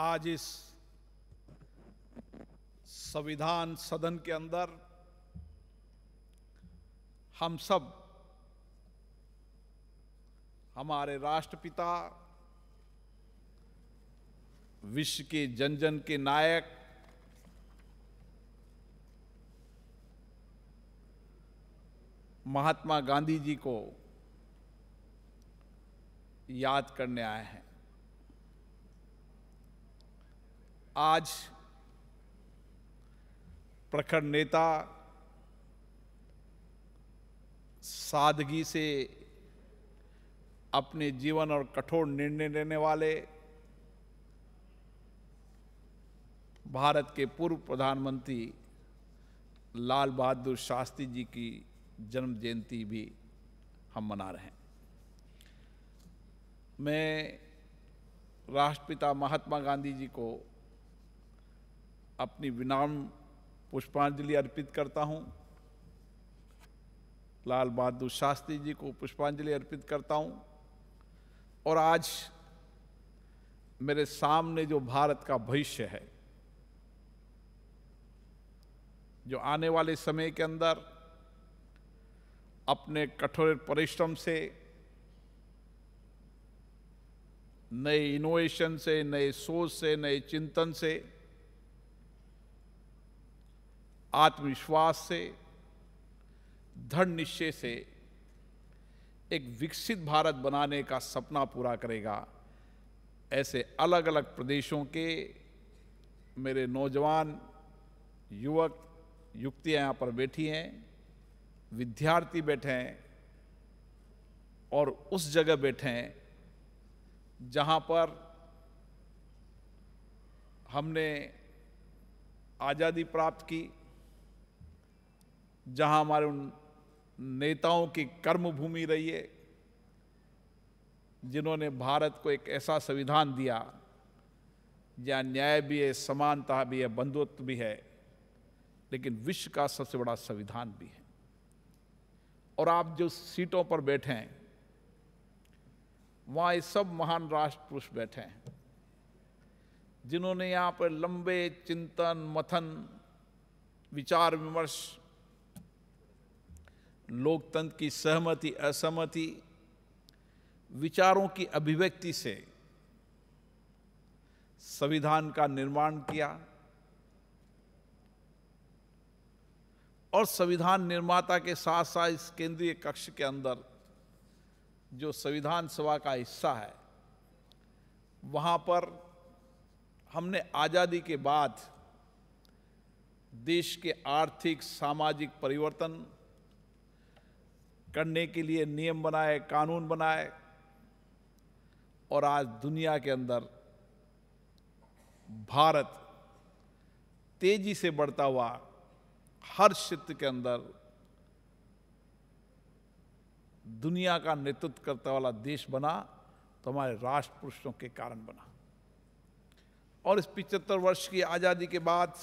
आज इस संविधान सदन के अंदर हम सब हमारे राष्ट्रपिता विश्व के जन जन के नायक महात्मा गांधी जी को याद करने आए हैं आज प्रखर नेता सादगी से अपने जीवन और कठोर निर्णय लेने वाले भारत के पूर्व प्रधानमंत्री लाल बहादुर शास्त्री जी की जन्म जयंती भी हम मना रहे हैं मैं राष्ट्रपिता महात्मा गांधी जी को अपनी विनाम पुष्पांजलि अर्पित करता हूँ लाल बहादुर शास्त्री जी को पुष्पांजलि अर्पित करता हूँ और आज मेरे सामने जो भारत का भविष्य है जो आने वाले समय के अंदर अपने कठोर परिश्रम से नए इनोवेशन से नए सोच से नए चिंतन से आत्मविश्वास से दृढ़ निश्चय से एक विकसित भारत बनाने का सपना पूरा करेगा ऐसे अलग अलग प्रदेशों के मेरे नौजवान युवक युक्तियाँ यहाँ पर बैठी हैं विद्यार्थी बैठे हैं और उस जगह बैठे हैं जहाँ पर हमने आज़ादी प्राप्त की जहां हमारे उन नेताओं की कर्म भूमि रही है जिन्होंने भारत को एक ऐसा संविधान दिया जहाँ न्याय भी है समानता भी है बंधुत्व भी है लेकिन विश्व का सबसे बड़ा संविधान भी है और आप जो सीटों पर बैठे हैं वहाँ ये सब महान राष्ट्र पुरुष बैठे हैं जिन्होंने यहाँ पर लंबे चिंतन मथन विचार विमर्श लोकतंत्र की सहमति असहमति विचारों की अभिव्यक्ति से संविधान का निर्माण किया और संविधान निर्माता के साथ साथ इस केंद्रीय कक्ष के अंदर जो संविधान सभा का हिस्सा है वहाँ पर हमने आज़ादी के बाद देश के आर्थिक सामाजिक परिवर्तन करने के लिए नियम बनाए कानून बनाए और आज दुनिया के अंदर भारत तेजी से बढ़ता हुआ हर क्षेत्र के अंदर दुनिया का नेतृत्व करता वाला देश बना तो हमारे राष्ट्रपुरुषों के कारण बना और इस पिचहत्तर वर्ष की आज़ादी के बाद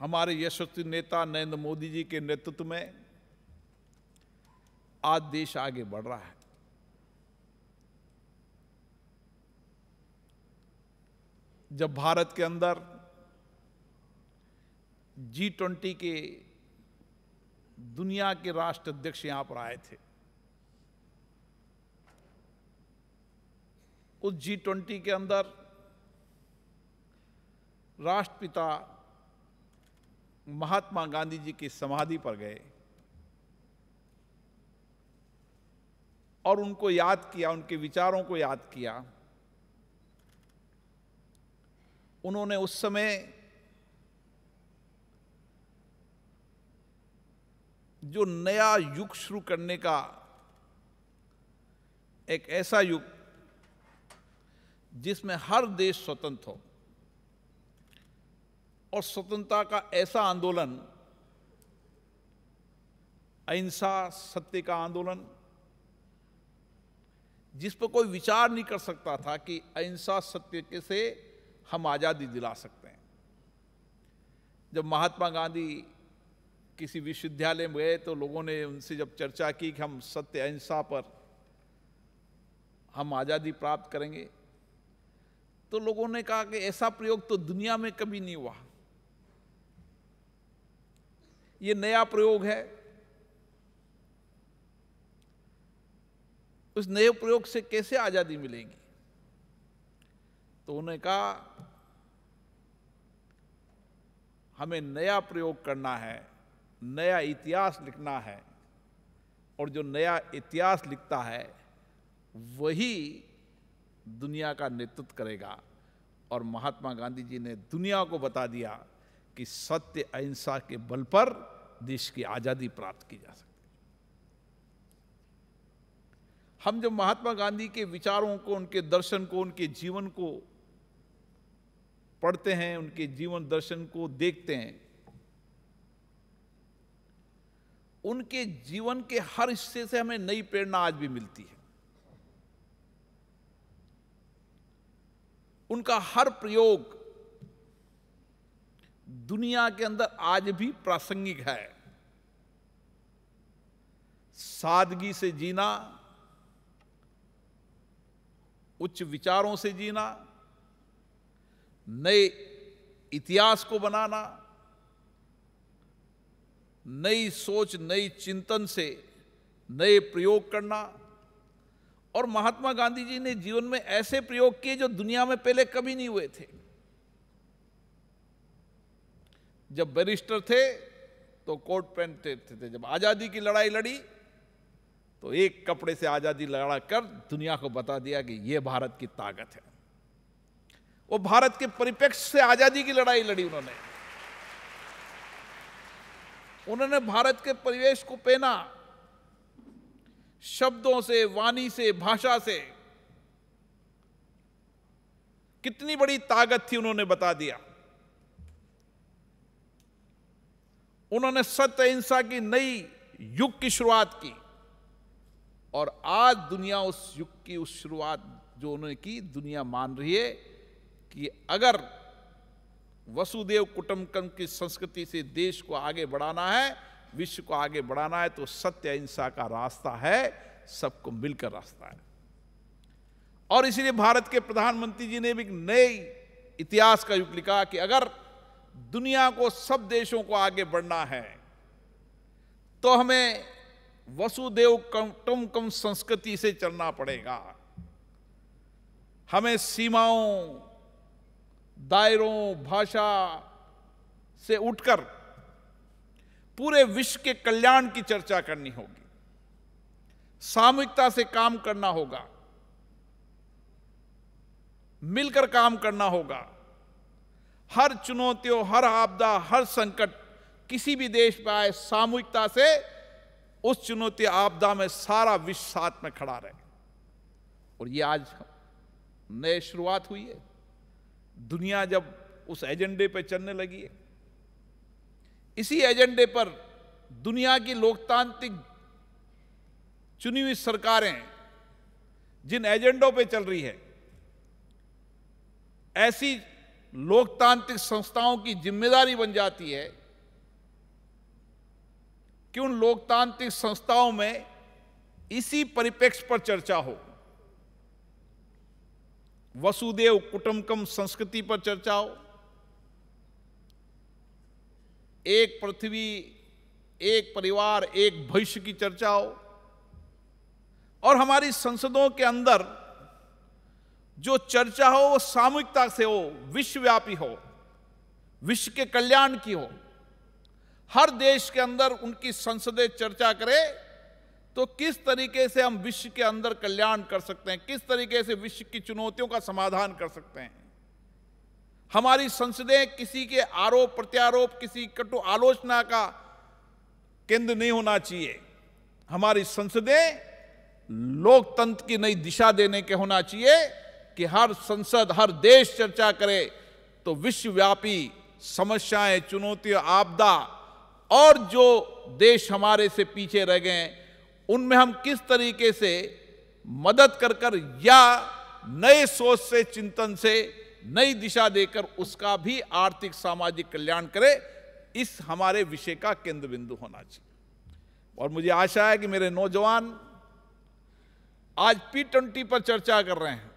हमारे यशस्वी नेता नरेंद्र मोदी जी के नेतृत्व में आज देश आगे बढ़ रहा है जब भारत के अंदर जी ट्वेंटी के दुनिया के राष्ट्र अध्यक्ष यहां पर आए थे उस जी ट्वेंटी के अंदर राष्ट्रपिता महात्मा गांधी जी की समाधि पर गए और उनको याद किया उनके विचारों को याद किया उन्होंने उस समय जो नया युग शुरू करने का एक ऐसा युग जिसमें हर देश स्वतंत्र हो और स्वतंत्रता का ऐसा आंदोलन अहिंसा सत्य का आंदोलन जिस पर कोई विचार नहीं कर सकता था कि अहिंसा सत्य के से हम आज़ादी दिला सकते हैं जब महात्मा गांधी किसी विश्वविद्यालय में गए तो लोगों ने उनसे जब चर्चा की कि हम सत्य अहिंसा पर हम आज़ादी प्राप्त करेंगे तो लोगों ने कहा कि ऐसा प्रयोग तो दुनिया में कभी नहीं हुआ ये नया प्रयोग है उस नए प्रयोग से कैसे आज़ादी मिलेगी तो उन्होंने कहा हमें नया प्रयोग करना है नया इतिहास लिखना है और जो नया इतिहास लिखता है वही दुनिया का नेतृत्व करेगा और महात्मा गांधी जी ने दुनिया को बता दिया कि सत्य अहिंसा के बल पर देश की आज़ादी प्राप्त की जा सकती हम जब महात्मा गांधी के विचारों को उनके दर्शन को उनके जीवन को पढ़ते हैं उनके जीवन दर्शन को देखते हैं उनके जीवन के हर हिस्से से हमें नई प्रेरणा आज भी मिलती है उनका हर प्रयोग दुनिया के अंदर आज भी प्रासंगिक है सादगी से जीना उच्च विचारों से जीना नए इतिहास को बनाना नई सोच नई चिंतन से नए प्रयोग करना और महात्मा गांधी जी ने जीवन में ऐसे प्रयोग किए जो दुनिया में पहले कभी नहीं हुए थे जब बैरिस्टर थे तो कोट पहनते थे जब आज़ादी की लड़ाई लड़ी तो एक कपड़े से आज़ादी लड़ा कर दुनिया को बता दिया कि ये भारत की ताकत है वो भारत के परिपेक्ष से आज़ादी की लड़ाई लड़ी उन्होंने उन्होंने भारत के परिवेश को पहना शब्दों से वाणी से भाषा से कितनी बड़ी ताकत थी उन्होंने बता दिया उन्होंने सत्य अहिंसा की नई युग की शुरुआत की और आज दुनिया उस युग की उस शुरुआत जो उन्होंने की दुनिया मान रही है कि अगर वसुदेव कुटुंबकम की संस्कृति से देश को आगे बढ़ाना है विश्व को आगे बढ़ाना है तो सत्य अहिंसा का रास्ता है सबको मिलकर रास्ता है और इसलिए भारत के प्रधानमंत्री जी ने भी एक नए इतिहास का युग लिखा कि अगर दुनिया को सब देशों को आगे बढ़ना है तो हमें वसुदेव कम कम संस्कृति से चलना पड़ेगा हमें सीमाओं दायरों भाषा से उठकर पूरे विश्व के कल्याण की चर्चा करनी होगी सामूहिकता से काम करना होगा मिलकर काम करना होगा हर चुनौतियों हर आपदा हर संकट किसी भी देश में आए सामूहिकता से उस चुनौती आपदा में सारा विश्व साथ में खड़ा रहे और ये आज नए शुरुआत हुई है दुनिया जब उस एजेंडे पर चलने लगी है इसी एजेंडे पर दुनिया की लोकतांत्रिक चुनी हुई सरकारें जिन एजेंडों पे चल रही है ऐसी लोकतांत्रिक संस्थाओं की जिम्मेदारी बन जाती है कि उन लोकतांत्रिक संस्थाओं में इसी परिपेक्ष पर चर्चा हो वसुदेव कुटुंबकम संस्कृति पर चर्चा हो एक पृथ्वी एक परिवार एक भविष्य की चर्चा हो और हमारी संसदों के अंदर जो चर्चा हो वो सामूहिकता से हो विश्वव्यापी हो विश्व के कल्याण की हो हर देश के अंदर उनकी संसदें चर्चा करे तो किस तरीके से हम विश्व के अंदर कल्याण कर सकते हैं किस तरीके से विश्व की चुनौतियों का समाधान कर सकते हैं हमारी संसदें किसी के आरोप प्रत्यारोप किसी कटु आलोचना का केंद्र नहीं होना चाहिए हमारी संसदें लोकतंत्र की नई दिशा देने के होना चाहिए कि हर संसद हर देश चर्चा करे तो विश्वव्यापी समस्याएं चुनौतियां आपदा और जो देश हमारे से पीछे रह गए उनमें हम किस तरीके से मदद कर कर या नए सोच से चिंतन से नई दिशा देकर उसका भी आर्थिक सामाजिक कल्याण करे इस हमारे विषय का केंद्र बिंदु होना चाहिए और मुझे आशा है कि मेरे नौजवान आज पी ट्वेंटी पर चर्चा कर रहे हैं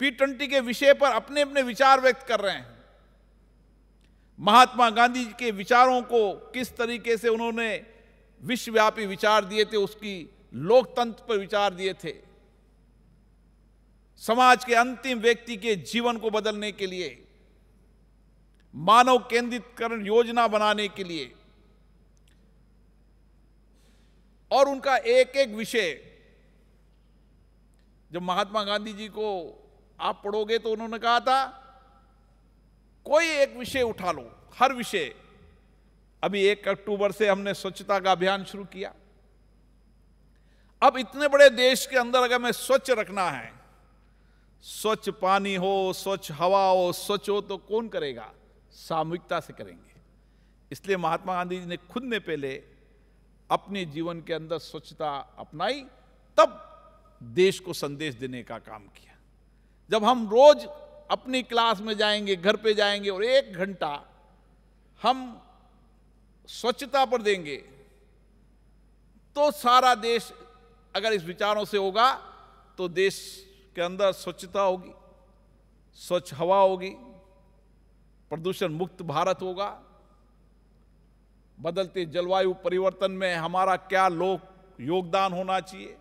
पी ट्वेंटी के विषय पर अपने अपने विचार व्यक्त कर रहे हैं महात्मा गांधी के विचारों को किस तरीके से उन्होंने विश्वव्यापी विचार दिए थे उसकी लोकतंत्र पर विचार दिए थे समाज के अंतिम व्यक्ति के जीवन को बदलने के लिए मानव केंद्रितकरण योजना बनाने के लिए और उनका एक एक विषय जब महात्मा गांधी जी को आप पढ़ोगे तो उन्होंने कहा था कोई एक विषय उठा लो हर विषय अभी एक अक्टूबर से हमने स्वच्छता का अभियान शुरू किया अब इतने बड़े देश के अंदर अगर मैं स्वच्छ रखना है स्वच्छ पानी हो स्वच्छ हवा हो स्वच्छ हो तो कौन करेगा सामूहिकता से करेंगे इसलिए महात्मा गांधी जी ने खुद ने पहले अपने जीवन के अंदर स्वच्छता अपनाई तब देश को संदेश देने का काम किया जब हम रोज अपनी क्लास में जाएंगे घर पे जाएंगे और एक घंटा हम स्वच्छता पर देंगे तो सारा देश अगर इस विचारों से होगा तो देश के अंदर स्वच्छता होगी स्वच्छ हवा होगी प्रदूषण मुक्त भारत होगा बदलते जलवायु परिवर्तन में हमारा क्या लोग योगदान होना चाहिए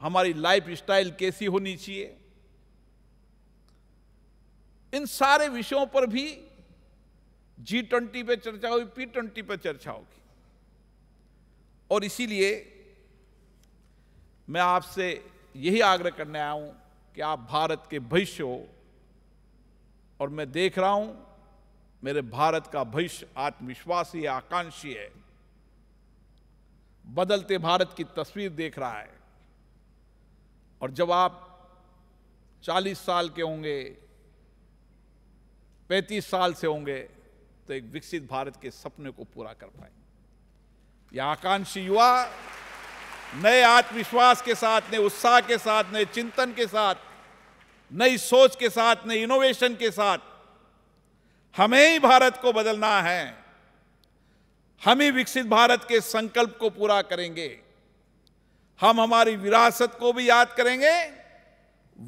हमारी लाइफ स्टाइल कैसी होनी चाहिए इन सारे विषयों पर भी जी ट्वेंटी पर चर्चा होगी पी ट्वेंटी पे चर्चा होगी और इसीलिए मैं आपसे यही आग्रह करने आया हूं कि आप भारत के भविष्य हो और मैं देख रहा हूं मेरे भारत का भविष्य आत्मविश्वासी है आकांक्षी है बदलते भारत की तस्वीर देख रहा है और जब आप 40 साल के होंगे पैंतीस साल से होंगे तो एक विकसित भारत के सपने को पूरा कर पाएंगे यह आकांक्षी युवा नए आत्मविश्वास के साथ नए उत्साह के साथ नए चिंतन के साथ नई सोच के साथ नए इनोवेशन के साथ हमें ही भारत को बदलना है हम ही विकसित भारत के संकल्प को पूरा करेंगे हम हमारी विरासत को भी याद करेंगे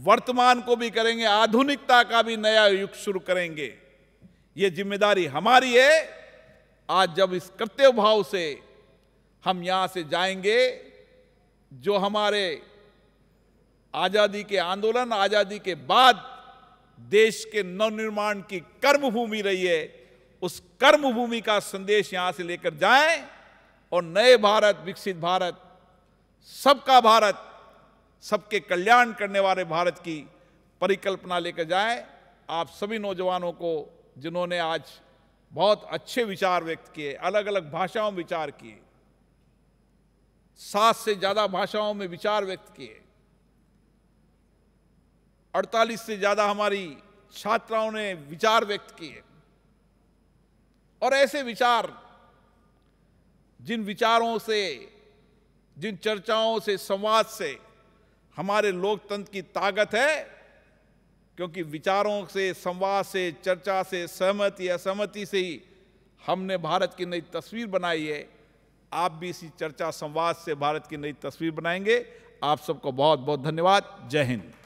वर्तमान को भी करेंगे आधुनिकता का भी नया युग शुरू करेंगे ये जिम्मेदारी हमारी है आज जब इस कर्तव्य भाव से हम यहां से जाएंगे जो हमारे आज़ादी के आंदोलन आज़ादी के बाद देश के नवनिर्माण की कर्मभूमि रही है उस कर्मभूमि का संदेश यहां से लेकर जाएं और नए भारत विकसित भारत सबका भारत सबके कल्याण करने वाले भारत की परिकल्पना लेकर जाए आप सभी नौजवानों को जिन्होंने आज बहुत अच्छे विचार व्यक्त किए अलग अलग भाषाओं में विचार किए सात से ज़्यादा भाषाओं में विचार व्यक्त किए 48 से ज़्यादा हमारी छात्राओं ने विचार व्यक्त किए और ऐसे विचार जिन विचारों से जिन चर्चाओं से संवाद से हमारे लोकतंत्र की ताकत है क्योंकि विचारों से संवाद से चर्चा से सहमति असहमति से ही हमने भारत की नई तस्वीर बनाई है आप भी इसी चर्चा संवाद से भारत की नई तस्वीर बनाएंगे आप सबको बहुत बहुत धन्यवाद जय हिंद